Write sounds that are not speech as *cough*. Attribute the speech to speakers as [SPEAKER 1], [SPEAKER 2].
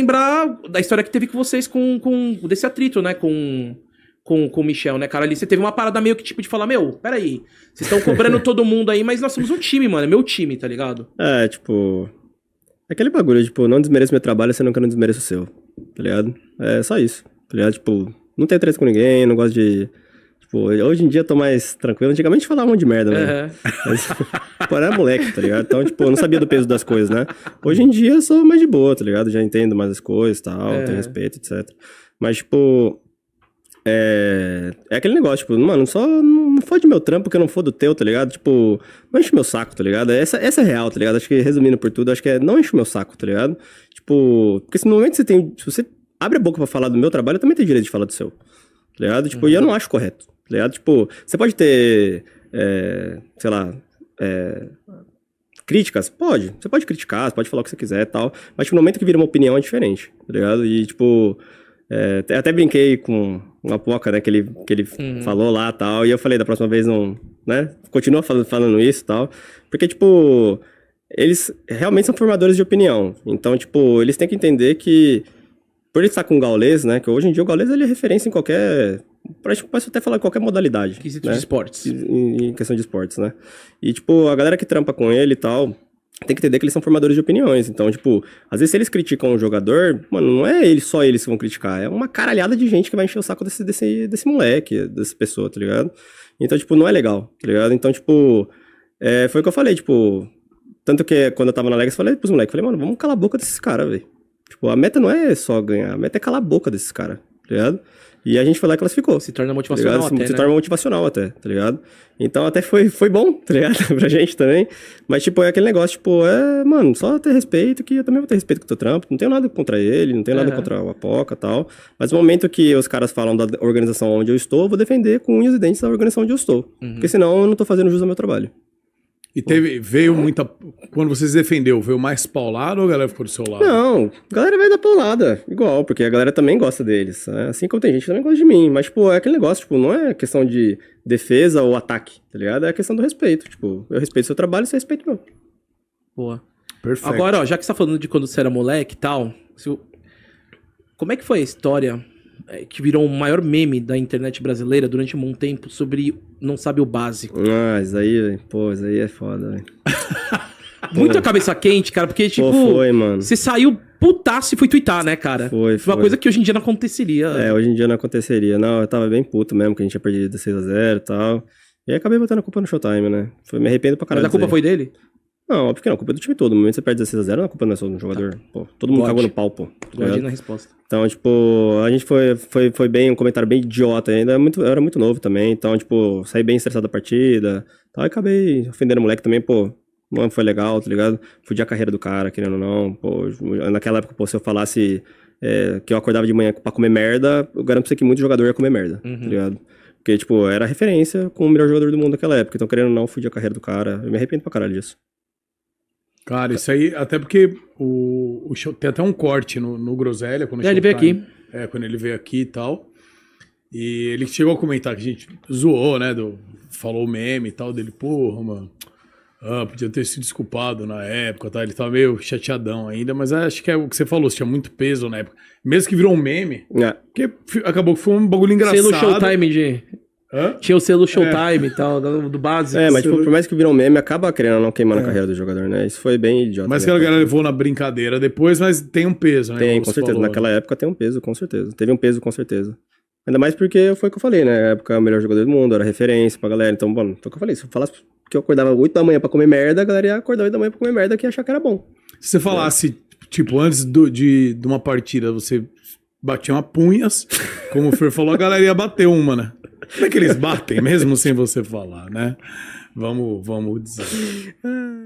[SPEAKER 1] lembrar da história que teve com vocês com, com desse atrito, né? Com, com, com o Michel,
[SPEAKER 2] né, cara? Ali você teve uma parada meio que tipo de falar: Meu, peraí, vocês estão cobrando *laughs* todo mundo aí, mas nós somos um time, mano. É meu time, tá ligado?
[SPEAKER 1] É, tipo. Aquele bagulho, tipo, não desmereço meu trabalho, você não quer não desmereço o seu, tá ligado? É só isso, tá ligado? Tipo, não tenho treta com ninguém, não gosto de Tipo, hoje em dia eu tô mais tranquilo. Antigamente falavam de merda, né? Uhum. *laughs* era moleque, tá ligado? Então, tipo, eu não sabia do peso das coisas, né? Hoje em dia eu sou mais de boa, tá ligado? Já entendo mais as coisas e tal, tenho respeito, etc. Mas, tipo, é, é aquele negócio, tipo, mano, só não fode meu trampo que eu não for do teu, tá ligado? Tipo, não enche meu saco, tá ligado? Essa, essa é real, tá ligado? Acho que, resumindo por tudo, acho que é não enche meu saco, tá ligado? Tipo, porque se no momento você tem. Se você abre a boca pra falar do meu trabalho, eu também tenho direito de falar do seu, tá ligado? Tipo, uhum. e eu uhum. não acho correto, Tá ligado? Tipo, você pode ter, é, sei lá, é, críticas? Pode. Você pode criticar, você pode falar o que você quiser e tal. Mas, tipo, no momento que vira uma opinião é diferente, tá ligado? E, tipo, é, até brinquei com uma poca, né, que ele, que ele falou lá e tal. E eu falei, da próxima vez não, né? Continua falando, falando isso e tal. Porque, tipo, eles realmente são formadores de opinião. Então, tipo, eles têm que entender que por ele estar com o Gaules, né? Que hoje em dia o Gaules ele é referência em qualquer pra gente pode até falar em qualquer modalidade. Quesito né? de esportes. Em, em, questão de esportes, né? E, tipo, a galera que trampa com ele e tal, tem que entender que eles são formadores de opiniões. Então, tipo, às vezes se eles criticam um jogador, mano, não é ele, só eles que vão criticar. É uma caralhada de gente que vai encher o saco desse, desse, desse moleque, dessa pessoa, tá ligado? Então, tipo, não é legal, tá ligado? Então, tipo, é, foi o que eu falei, tipo. Tanto que quando eu tava na Lega, eu falei pros moleques, falei, mano, vamos calar a boca desses caras, velho. Tipo, a meta não é só ganhar, a meta é calar a boca desses caras tá ligado? E a gente foi lá e classificou. Se torna tá motivacional tá até, Se, né? torna motivacional até, tá ligado? Então até foi, foi bom, *laughs* tá ligado? pra gente também. Mas, tipo, é aquele negócio, tipo, é, mano, só ter respeito, que eu também vou ter respeito com o teu trampo. Não tenho nada contra ele, não tenho uhum. nada é. contra o Apoca e tal. Mas no momento que os caras falam da organização onde eu estou, eu vou defender com unhas e dentes a organização onde eu estou. Uhum. Porque senão eu não tô fazendo jus ao meu trabalho.
[SPEAKER 2] E teve, veio muita. Quando vocês defendeu, veio mais paulada ou a galera ficou do seu lado? Não,
[SPEAKER 1] a galera veio da paulada, igual, porque a galera também gosta deles. Né? Assim como tem gente que também gosta de mim. Mas, tipo, é aquele negócio, tipo, não é questão de defesa ou ataque, tá ligado? É questão do respeito. Tipo, eu respeito seu trabalho, você respeita o meu. Boa. Perfeito. Agora, ó, já que você tá falando de quando você era moleque e tal, se... como é que foi a história é, que virou o maior meme da internet brasileira durante um bom tempo sobre não sabe o básico. Ah, isso aí, pô, isso aí é foda, velho. *laughs* Muita cabeça quente, cara, porque, tipo, pô, foi, mano. você saiu putaço e foi twittar, né, cara? Foi, foi. Uma coisa que hoje em dia não aconteceria. É, hoje em dia não aconteceria. Não, eu tava bem puto mesmo, que a gente tinha perdido 6x0 e tal. E acabei botando a culpa no Showtime, né? Foi, me arrependo pra caralho. Mas a culpa foi dele? Não, óbvio é que não. A culpa é do time todo. No momento que você perde 16x0, a, a culpa não é só do jogador. Tá. Pô, todo mundo Pode. cagou no pau, pô. Tá Imagina na resposta. Então, tipo, a gente foi, foi, foi bem, um comentário bem idiota ainda. Muito, eu era muito novo também. Então, tipo, saí bem estressado da partida. Tal, tá? e acabei ofendendo o moleque também, pô. Não foi legal, tá ligado? Fudi a carreira do cara, querendo ou não. Pô, naquela época, pô, se eu falasse é, que eu acordava de manhã pra comer merda, eu garanto pra você que muito jogador ia comer merda, tá uhum. tá ligado? Porque, tipo, era referência com o melhor jogador do mundo naquela época. Então, querendo ou não, fudi a carreira do cara. Eu me arrependo pra caralho disso.
[SPEAKER 2] Cara, isso aí, até porque o, o show, tem até um corte no, no Groselha. Quando é, ele veio tá aqui. É, quando ele veio aqui e tal. E ele chegou a comentar que a gente zoou, né? Do, falou meme e tal dele. Porra, mano. Ah, podia ter se desculpado na época, tá? Ele tava meio chateadão ainda, mas acho que é o que você falou, tinha muito peso na época. Mesmo que virou um meme, é. porque acabou que foi um bagulho engraçado. Sendo showtime de Hã? Tinha o selo é. Showtime é. e tal, do base É, mas tipo, por
[SPEAKER 1] mais que virou um meme, acaba querendo não queimar é. a carreira do jogador, né? Isso foi bem idiota. Mas que a galera
[SPEAKER 2] levou na brincadeira depois, mas tem um peso, né? Tem, com certeza. Falou. Naquela
[SPEAKER 1] né? época tem um peso, com certeza. Teve um peso, com certeza. Ainda mais porque foi o que eu falei, né? Na época, o melhor jogador do mundo, era referência pra galera. Então, bom foi o que eu falei. Se eu falasse que eu acordava 8 da manhã pra comer merda, a galera ia acordar 8 da manhã pra comer merda que ia achar que era bom.
[SPEAKER 2] Se você falasse, é. tipo, antes do, de, de uma partida, você batia uma punhas, como o Fer falou, a galera ia bater uma, né? Como é que eles batem mesmo sem você falar, né? Vamos, vamos dizer. *laughs*